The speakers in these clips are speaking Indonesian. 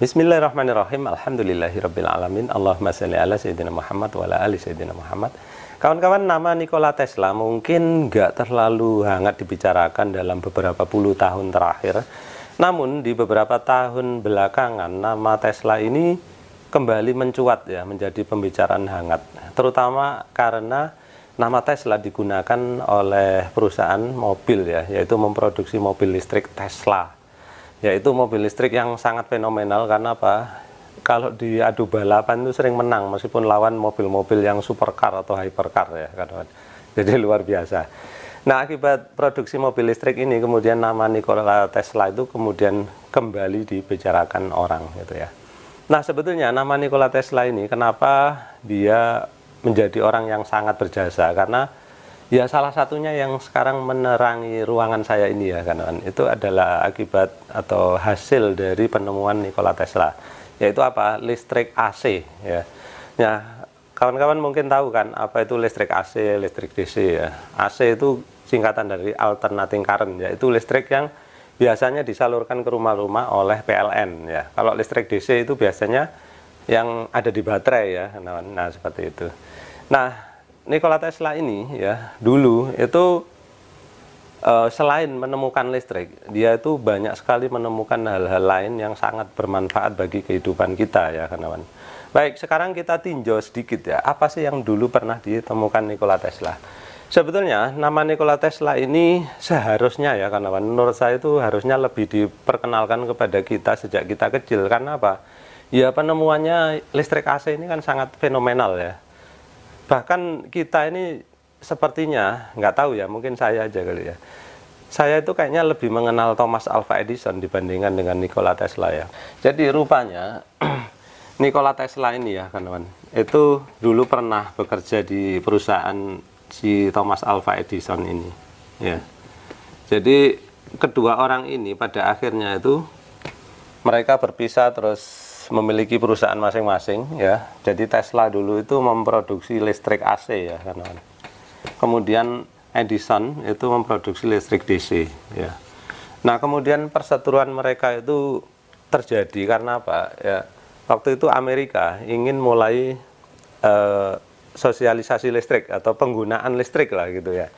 Bismillahirrahmanirrahim. Alhamdulillahirabbil alamin. Allahumma shalli ala sayyidina Muhammad wa ala ali sayyidina Muhammad. Kawan-kawan, nama Nikola Tesla mungkin nggak terlalu hangat dibicarakan dalam beberapa puluh tahun terakhir. Namun di beberapa tahun belakangan nama Tesla ini kembali mencuat ya menjadi pembicaraan hangat, terutama karena nama Tesla digunakan oleh perusahaan mobil ya, yaitu memproduksi mobil listrik Tesla yaitu mobil listrik yang sangat fenomenal karena apa? Kalau di adu balapan itu sering menang meskipun lawan mobil-mobil yang supercar atau hypercar ya kan Jadi luar biasa. Nah, akibat produksi mobil listrik ini kemudian nama Nikola Tesla itu kemudian kembali dibicarakan orang gitu ya. Nah, sebetulnya nama Nikola Tesla ini kenapa dia menjadi orang yang sangat berjasa karena Ya salah satunya yang sekarang menerangi ruangan saya ini ya kan itu adalah akibat atau hasil dari penemuan Nikola Tesla yaitu apa listrik AC ya. Ya kawan-kawan mungkin tahu kan apa itu listrik AC, listrik DC ya. AC itu singkatan dari alternating current yaitu listrik yang biasanya disalurkan ke rumah-rumah oleh PLN ya. Kalau listrik DC itu biasanya yang ada di baterai ya kan. Nah seperti itu. Nah Nikola Tesla ini ya dulu itu uh, selain menemukan listrik, dia itu banyak sekali menemukan hal-hal lain yang sangat bermanfaat bagi kehidupan kita ya kawan. Baik, sekarang kita tinjau sedikit ya, apa sih yang dulu pernah ditemukan Nikola Tesla? Sebetulnya nama Nikola Tesla ini seharusnya ya kawan, menurut saya itu harusnya lebih diperkenalkan kepada kita sejak kita kecil. Karena apa? Ya penemuannya listrik AC ini kan sangat fenomenal ya bahkan kita ini sepertinya nggak tahu ya mungkin saya aja kali ya saya itu kayaknya lebih mengenal Thomas Alva Edison dibandingkan dengan Nikola Tesla ya. Jadi rupanya Nikola Tesla ini ya kawan-kawan, itu dulu pernah bekerja di perusahaan si Thomas Alva Edison ini. Ya. Jadi kedua orang ini pada akhirnya itu mereka berpisah terus memiliki perusahaan masing-masing ya. Jadi Tesla dulu itu memproduksi listrik AC ya Kemudian Edison itu memproduksi listrik DC ya. Nah, kemudian perseteruan mereka itu terjadi karena apa? Ya, waktu itu Amerika ingin mulai eh, sosialisasi listrik atau penggunaan listrik lah gitu ya.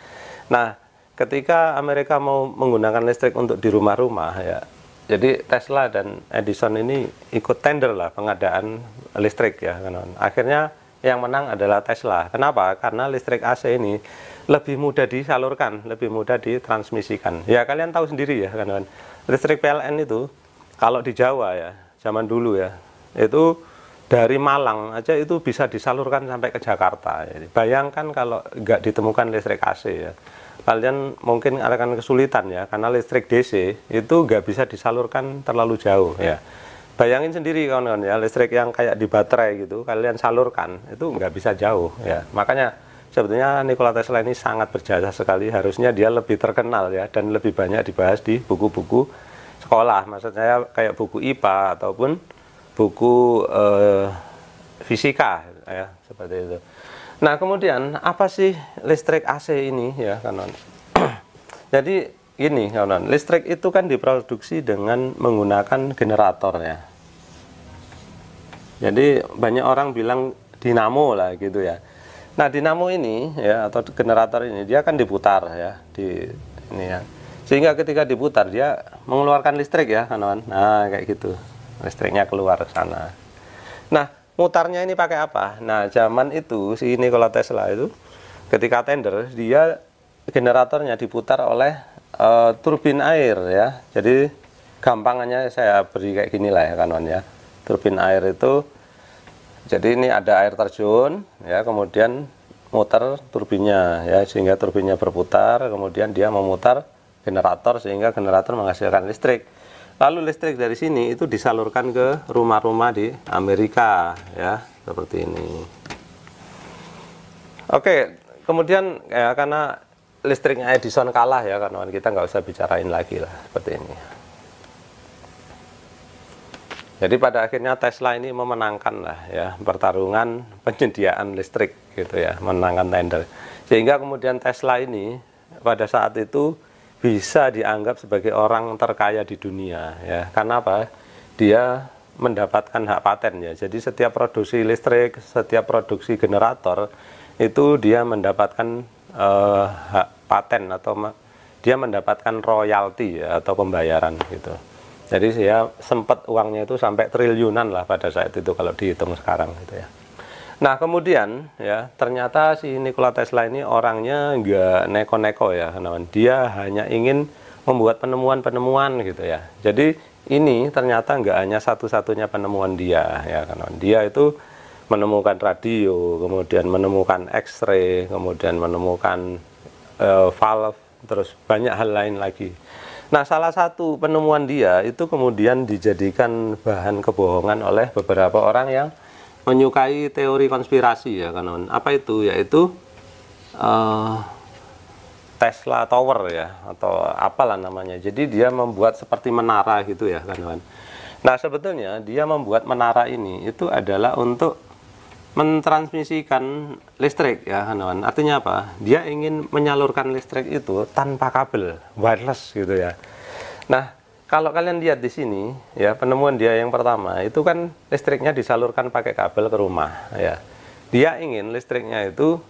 Nah, ketika Amerika mau menggunakan listrik untuk di rumah-rumah ya, jadi Tesla dan Edison ini ikut tender lah pengadaan listrik ya. Akhirnya yang menang adalah Tesla. Kenapa? Karena listrik AC ini lebih mudah disalurkan, lebih mudah ditransmisikan. Ya kalian tahu sendiri ya kan kan Listrik PLN itu kalau di Jawa ya, zaman dulu ya, itu dari Malang aja itu bisa disalurkan sampai ke Jakarta. bayangkan kalau nggak ditemukan listrik AC ya kalian mungkin akan kesulitan ya karena listrik DC itu nggak bisa disalurkan terlalu jauh ya bayangin sendiri kawan-kawan ya listrik yang kayak di baterai gitu kalian salurkan itu nggak bisa jauh ya makanya sebetulnya Nikola Tesla ini sangat berjasa sekali harusnya dia lebih terkenal ya dan lebih banyak dibahas di buku-buku sekolah maksud saya kayak buku IPA ataupun buku eh, fisika ya seperti itu Nah kemudian apa sih listrik AC ini ya kanon? Jadi ini kanon, listrik itu kan diproduksi dengan menggunakan generator ya. Jadi banyak orang bilang dinamo lah gitu ya. Nah dinamo ini ya atau generator ini dia kan diputar ya di ini ya. Sehingga ketika diputar dia mengeluarkan listrik ya kanon. Nah kayak gitu listriknya keluar sana. Nah mutarnya ini pakai apa? Nah, zaman itu si Nikola Tesla itu ketika tender dia generatornya diputar oleh uh, turbin air ya. Jadi gampangannya saya beri kayak gini lah ya kanon ya. Turbin air itu jadi ini ada air terjun ya, kemudian muter turbinnya ya sehingga turbinnya berputar, kemudian dia memutar generator sehingga generator menghasilkan listrik. Lalu listrik dari sini itu disalurkan ke rumah-rumah di Amerika ya, seperti ini. Oke, kemudian ya karena listriknya Edison kalah ya kawan-kawan kita nggak usah bicarain lagi lah seperti ini. Jadi pada akhirnya Tesla ini memenangkan lah ya pertarungan penyediaan listrik gitu ya, menangkan tender. Sehingga kemudian Tesla ini pada saat itu bisa dianggap sebagai orang terkaya di dunia ya karena apa dia mendapatkan hak paten ya jadi setiap produksi listrik setiap produksi generator itu dia mendapatkan uh, hak paten atau dia mendapatkan royalti ya, atau pembayaran gitu jadi saya sempat uangnya itu sampai triliunan lah pada saat itu kalau dihitung sekarang gitu ya Nah kemudian ya ternyata si Nikola Tesla ini orangnya nggak neko-neko ya, teman. Dia hanya ingin membuat penemuan-penemuan gitu ya. Jadi ini ternyata nggak hanya satu-satunya penemuan dia ya, teman. Dia itu menemukan radio, kemudian menemukan X-ray, kemudian menemukan uh, valve, terus banyak hal lain lagi. Nah, salah satu penemuan dia itu kemudian dijadikan bahan kebohongan oleh beberapa orang yang menyukai teori konspirasi ya kanon. Apa itu? Yaitu uh, Tesla Tower ya atau apalah namanya. Jadi dia membuat seperti menara gitu ya kanon. Nah sebetulnya dia membuat menara ini itu adalah untuk mentransmisikan listrik ya kanon. Artinya apa? Dia ingin menyalurkan listrik itu tanpa kabel wireless gitu ya. Nah kalau kalian lihat di sini ya penemuan dia yang pertama itu kan listriknya disalurkan pakai kabel ke rumah ya dia ingin listriknya itu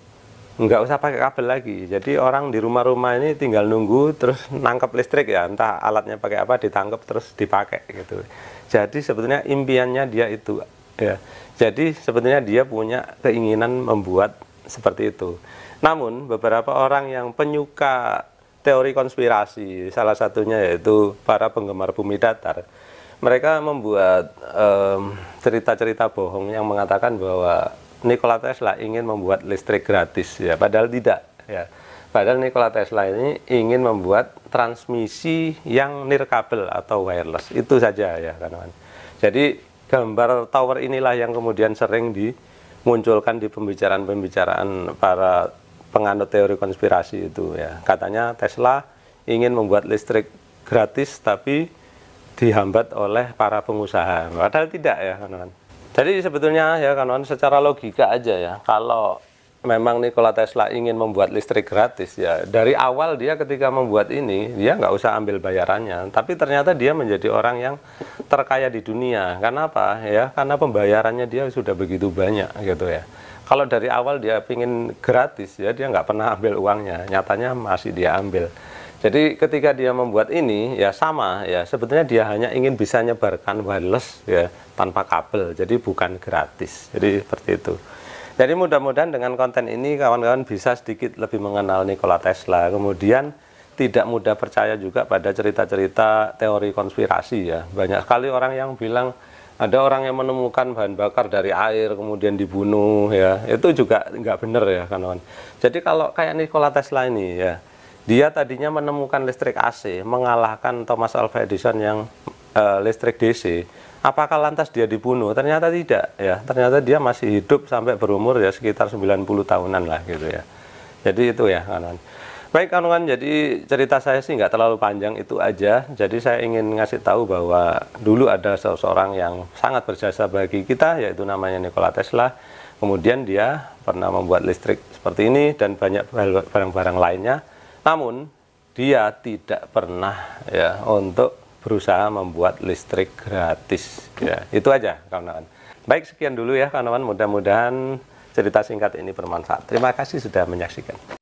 nggak usah pakai kabel lagi jadi orang di rumah-rumah ini tinggal nunggu terus nangkep listrik ya entah alatnya pakai apa ditangkep terus dipakai gitu jadi sebetulnya impiannya dia itu ya jadi sebetulnya dia punya keinginan membuat seperti itu namun beberapa orang yang penyuka teori konspirasi. Salah satunya yaitu para penggemar bumi datar. Mereka membuat cerita-cerita bohong yang mengatakan bahwa Nikola Tesla ingin membuat listrik gratis ya, padahal tidak ya. Padahal Nikola Tesla ini ingin membuat transmisi yang nirkabel atau wireless. Itu saja ya kawan. Jadi gambar tower inilah yang kemudian sering dimunculkan di pembicaraan-pembicaraan para penganut teori konspirasi itu ya. Katanya Tesla ingin membuat listrik gratis tapi dihambat oleh para pengusaha. Padahal tidak ya, kawan Jadi sebetulnya ya kawan secara logika aja ya, kalau memang Nikola Tesla ingin membuat listrik gratis ya dari awal dia ketika membuat ini dia nggak usah ambil bayarannya tapi ternyata dia menjadi orang yang terkaya di dunia karena apa ya karena pembayarannya dia sudah begitu banyak gitu ya kalau dari awal dia pingin gratis ya dia nggak pernah ambil uangnya nyatanya masih dia ambil jadi ketika dia membuat ini ya sama ya sebetulnya dia hanya ingin bisa nyebarkan wireless ya tanpa kabel jadi bukan gratis jadi seperti itu jadi mudah-mudahan dengan konten ini kawan-kawan bisa sedikit lebih mengenal Nikola Tesla. Kemudian tidak mudah percaya juga pada cerita-cerita teori konspirasi ya. Banyak sekali orang yang bilang ada orang yang menemukan bahan bakar dari air kemudian dibunuh ya. Itu juga nggak benar ya kawan-kawan. Jadi kalau kayak Nikola Tesla ini ya, dia tadinya menemukan listrik AC mengalahkan Thomas Alva Edison yang uh, listrik DC Apakah lantas dia dibunuh? Ternyata tidak ya. Ternyata dia masih hidup sampai berumur ya sekitar 90 tahunan lah gitu ya. Jadi itu ya kanan. Baik kanuan, jadi cerita saya sih nggak terlalu panjang itu aja. Jadi saya ingin ngasih tahu bahwa dulu ada seseorang yang sangat berjasa bagi kita, yaitu namanya Nikola Tesla. Kemudian dia pernah membuat listrik seperti ini dan banyak barang-barang lainnya. Namun dia tidak pernah ya untuk berusaha membuat listrik gratis. Ya, itu aja, kawan-kawan. Baik, sekian dulu ya, kawan-kawan. Mudah-mudahan cerita singkat ini bermanfaat. Terima kasih sudah menyaksikan.